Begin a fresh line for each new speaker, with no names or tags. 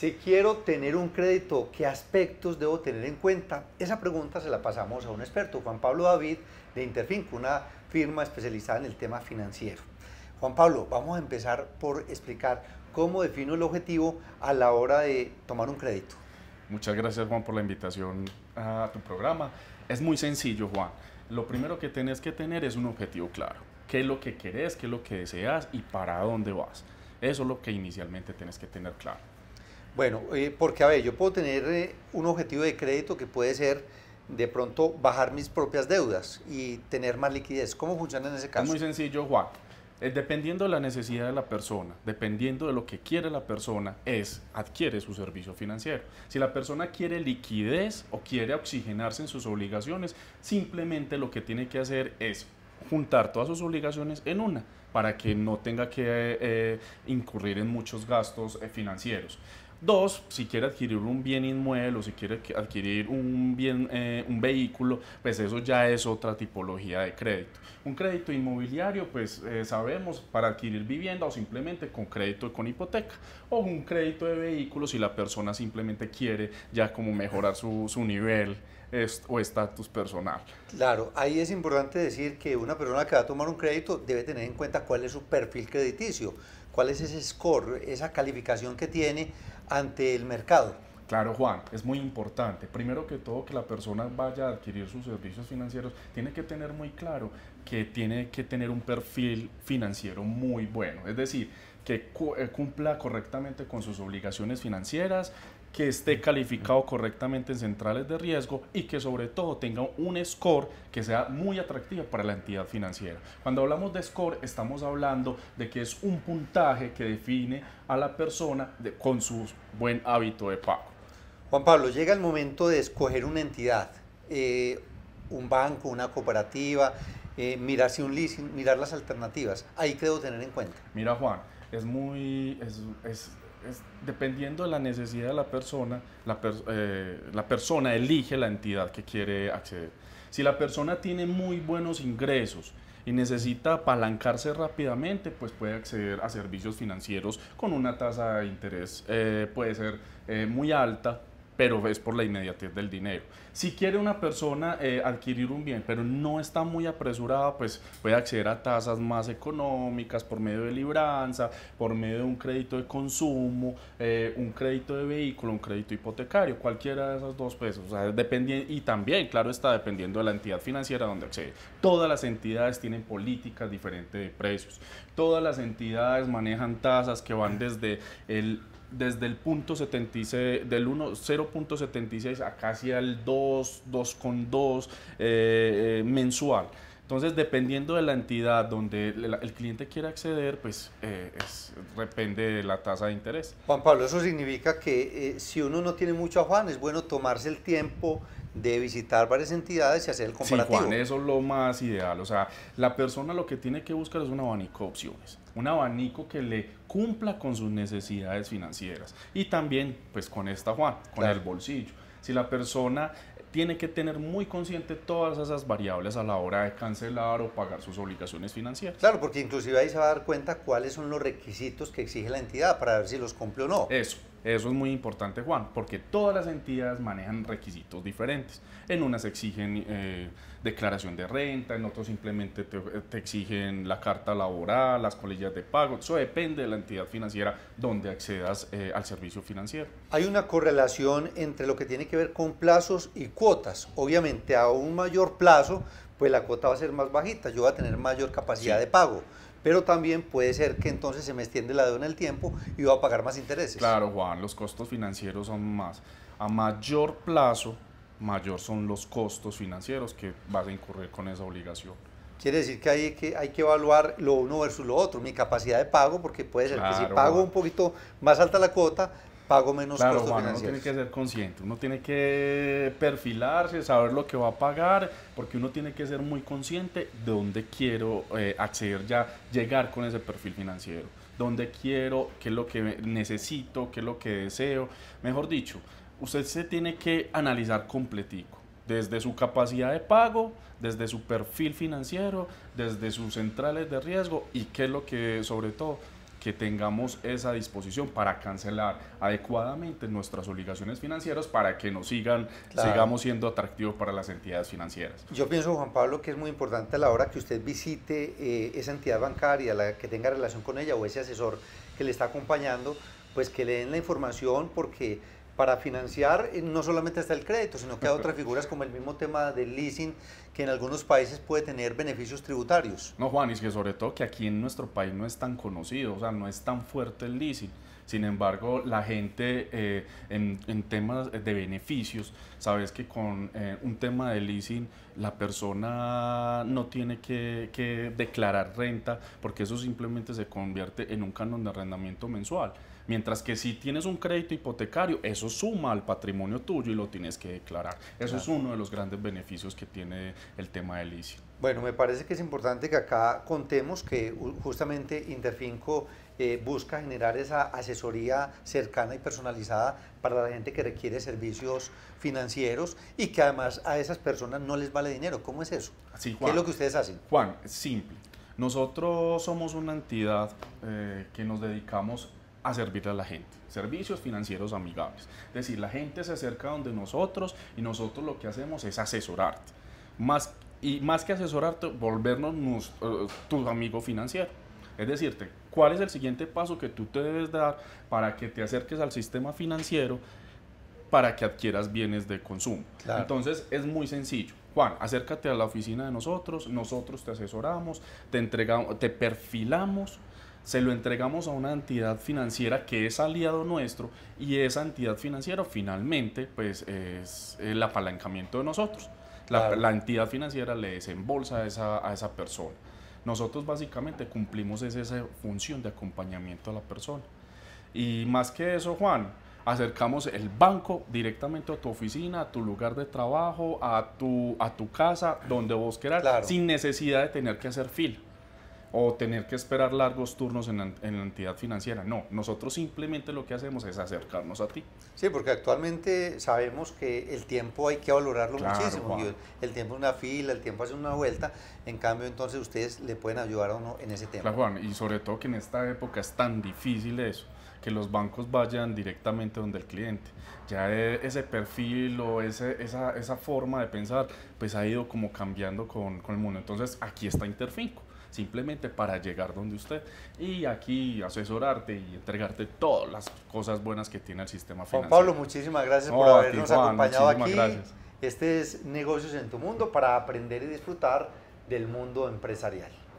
Si quiero tener un crédito, ¿qué aspectos debo tener en cuenta? Esa pregunta se la pasamos a un experto, Juan Pablo David, de Interfinco, una firma especializada en el tema financiero. Juan Pablo, vamos a empezar por explicar cómo defino el objetivo a la hora de
tomar un crédito. Muchas gracias Juan por la invitación a tu programa. Es muy sencillo Juan. Lo primero que tenés que tener es un objetivo claro. ¿Qué es lo que querés? ¿Qué es lo que deseas? ¿Y para dónde vas? Eso es lo que inicialmente tienes que tener claro. Bueno, eh,
porque a ver, yo puedo tener eh, un objetivo de crédito que puede ser de pronto bajar mis propias deudas y tener más liquidez. ¿Cómo funciona en ese caso? muy
sencillo, Juan. Eh, dependiendo de la necesidad de la persona, dependiendo de lo que quiere la persona, es adquiere su servicio financiero. Si la persona quiere liquidez o quiere oxigenarse en sus obligaciones, simplemente lo que tiene que hacer es juntar todas sus obligaciones en una para que no tenga que incurrir en muchos gastos financieros. Dos, si quiere adquirir un bien inmueble o si quiere adquirir un bien, eh, un vehículo, pues eso ya es otra tipología de crédito. Un crédito inmobiliario, pues eh, sabemos para adquirir vivienda o simplemente con crédito con hipoteca o un crédito de vehículo si la persona simplemente quiere ya como mejorar su, su nivel o estatus personal.
Claro, ahí es importante decir que una persona que va a tomar un crédito debe tener en cuenta cuál es su perfil crediticio, cuál es ese score, esa calificación que tiene ante el mercado.
Claro, Juan, es muy importante. Primero que todo, que la persona vaya a adquirir sus servicios financieros, tiene que tener muy claro que tiene que tener un perfil financiero muy bueno, es decir, que eh, cumpla correctamente con sus obligaciones financieras, que esté calificado correctamente en centrales de riesgo y que sobre todo tenga un score que sea muy atractivo para la entidad financiera. Cuando hablamos de score estamos hablando de que es un puntaje que define a la persona con su buen hábito de pago. Juan Pablo, llega el momento de escoger una entidad, eh, un
banco, una cooperativa, eh, mirar si un leasing, mirar las alternativas. Ahí creo tener en
cuenta. Mira, Juan, es muy. Es, dependiendo de la necesidad de la persona, eh, la, persona elige la entidad que quiere acceder. Si la persona tiene muy buenos ingresos, y necesita apalancarse rápidamente, pues puede acceder a servicios financieros con una tasa de interés, eh, puede ser muy alta, pero es por la inmediatez del dinero. Si quiere una persona eh, adquirir un bien, pero no está muy apresurada, pues puede acceder a tasas más económicas por medio de libranza, por medio de un crédito de consumo, eh, un crédito de vehículo, un crédito hipotecario, cualquiera de esas dos, pesos. o y también, claro, está dependiendo de la entidad financiera donde accede. Todas las entidades tienen políticas diferentes de precios, todas las entidades manejan tasas que van desde el desde el punto 76, del 1, 0.76 a casi al 2, 2,2 eh, eh, mensual. Entonces, dependiendo de la entidad donde el cliente quiera acceder, pues depende eh, de la tasa de interés.
Juan Pablo, eso significa que eh, si uno no tiene mucho afán, es bueno tomarse el tiempo de visitar varias entidades y hacer el comparativo. Sí, Juan, eso
es lo más ideal. O sea, la persona lo que tiene que buscar es un abanico de opciones, un abanico que le cumpla con sus necesidades financieras y también, pues, con esta Juan, con el bolsillo. Si la persona tiene que tener muy consciente todas esas variables a la hora de cancelar o pagar sus obligaciones financieras.
Claro, porque inclusive ahí se va a dar cuenta cuáles son los requisitos que exige la
entidad para ver si los cumple o no. Eso. Eso es muy importante, Juan, porque todas las entidades manejan requisitos diferentes. En unas exigen eh, declaración de renta, en otros simplemente te, exigen la carta laboral, las colillas de pago. Eso depende de la entidad financiera donde accedas eh, al servicio financiero. Hay una
correlación entre lo que tiene que ver con plazos y cuotas. Obviamente, a un mayor plazo, pues la cuota va a ser más bajita, yo voy a tener mayor capacidad de pago pero también puede
ser que entonces se me extiende la deuda en el tiempo y voy a pagar más intereses. Claro, Juan, los costos financieros son más. A mayor plazo, mayor son los costos financieros que vas a incurrir con esa obligación.
Quiere decir que hay que, hay que evaluar lo uno versus lo otro, mi capacidad de pago, porque puede ser que si pago un poquito más alta la cuota, pago menos claro, Uno tiene que
ser consciente, uno tiene que perfilarse, saber lo que va a pagar, porque uno tiene que ser muy consciente de dónde quiero eh, acceder ya, llegar con ese perfil financiero, dónde quiero, qué es lo que necesito, qué es lo que deseo. Mejor dicho, usted se tiene que analizar completico desde su capacidad de pago, desde su perfil financiero, desde sus centrales de riesgo y qué es lo que sobre todo que tengamos esa disposición para cancelar adecuadamente nuestras obligaciones financieras para que nos sigan, sigamos siendo atractivos para las entidades financieras.
Yo pienso, Juan Pablo, que es muy importante a la hora que usted visite eh, esa entidad bancaria, la que tenga relación con ella o ese asesor que le está acompañando, pues que le den la información porque para financiar eh, no solamente está el crédito, sino que hay otras figuras como el mismo tema del leasing,
que en algunos países puede tener beneficios tributarios. No, Juan, y es que sobre todo que aquí en nuestro país no es tan conocido, o sea, no es tan fuerte el leasing. Sin embargo, la gente eh, en, temas de beneficios, sabes que con eh, un tema de leasing la persona no tiene que, que declarar renta porque eso simplemente se convierte en un canon de arrendamiento mensual. Mientras que si tienes un crédito hipotecario, eso suma al patrimonio tuyo y lo tienes que declarar. Eso es uno de los grandes beneficios que tiene el tema del ICI.
Bueno, me parece que es importante que acá contemos que justamente Interfinco eh, busca generar esa asesoría cercana y personalizada para la gente que requiere servicios financieros y que además a esas personas no les vale dinero. ¿Cómo
es eso? ¿Qué es lo que ustedes hacen? Juan, es simple. Nosotros somos una entidad eh, que nos dedicamos a servir a la gente. Servicios financieros amigables. Es decir, la gente se acerca donde nosotros y nosotros lo que hacemos es asesorarte. Más, y más que asesorarte, volvernos eh, tu amigo financiero. Es decirte, ¿cuál es el siguiente paso que tú te debes dar para que te acerques al sistema financiero para que adquieras bienes de consumo? Entonces es muy sencillo. Juan, acércate a la oficina de nosotros, nosotros te asesoramos, te entregamos, te perfilamos se lo entregamos a una entidad financiera que es aliado nuestro y esa entidad financiera finalmente pues es el apalancamiento de nosotros. La, entidad financiera le desembolsa a esa, persona. Nosotros básicamente cumplimos esa, función de acompañamiento a la persona. Y más que eso, Juan, acercamos el banco directamente a tu oficina, a tu lugar de trabajo, a tu, a tu casa, donde vos quieras sin necesidad de tener que hacer fila o tener que esperar largos turnos en la, en la, entidad financiera. No, nosotros simplemente lo que hacemos es acercarnos a ti. Sí, porque actualmente sabemos que el tiempo hay que valorarlo muchísimo. El tiempo es una fila,
el tiempo hace una vuelta. En cambio, entonces ustedes le pueden ayudar a uno en ese tema. Claro,
Juan, y sobre todo que en esta época es tan difícil eso que los bancos vayan directamente donde el cliente. Ya e, ese perfil o ese, esa, esa forma de pensar, pues ha ido como cambiando con, con el mundo. Entonces, aquí está Interfinco simplemente para llegar donde usted y aquí asesorarte y entregarte todas las cosas buenas que tiene el sistema financiero. Juan Pablo, muchísimas gracias por habernos acompañado aquí.
Este es Negocios en tu Mundo para aprender y disfrutar del mundo empresarial.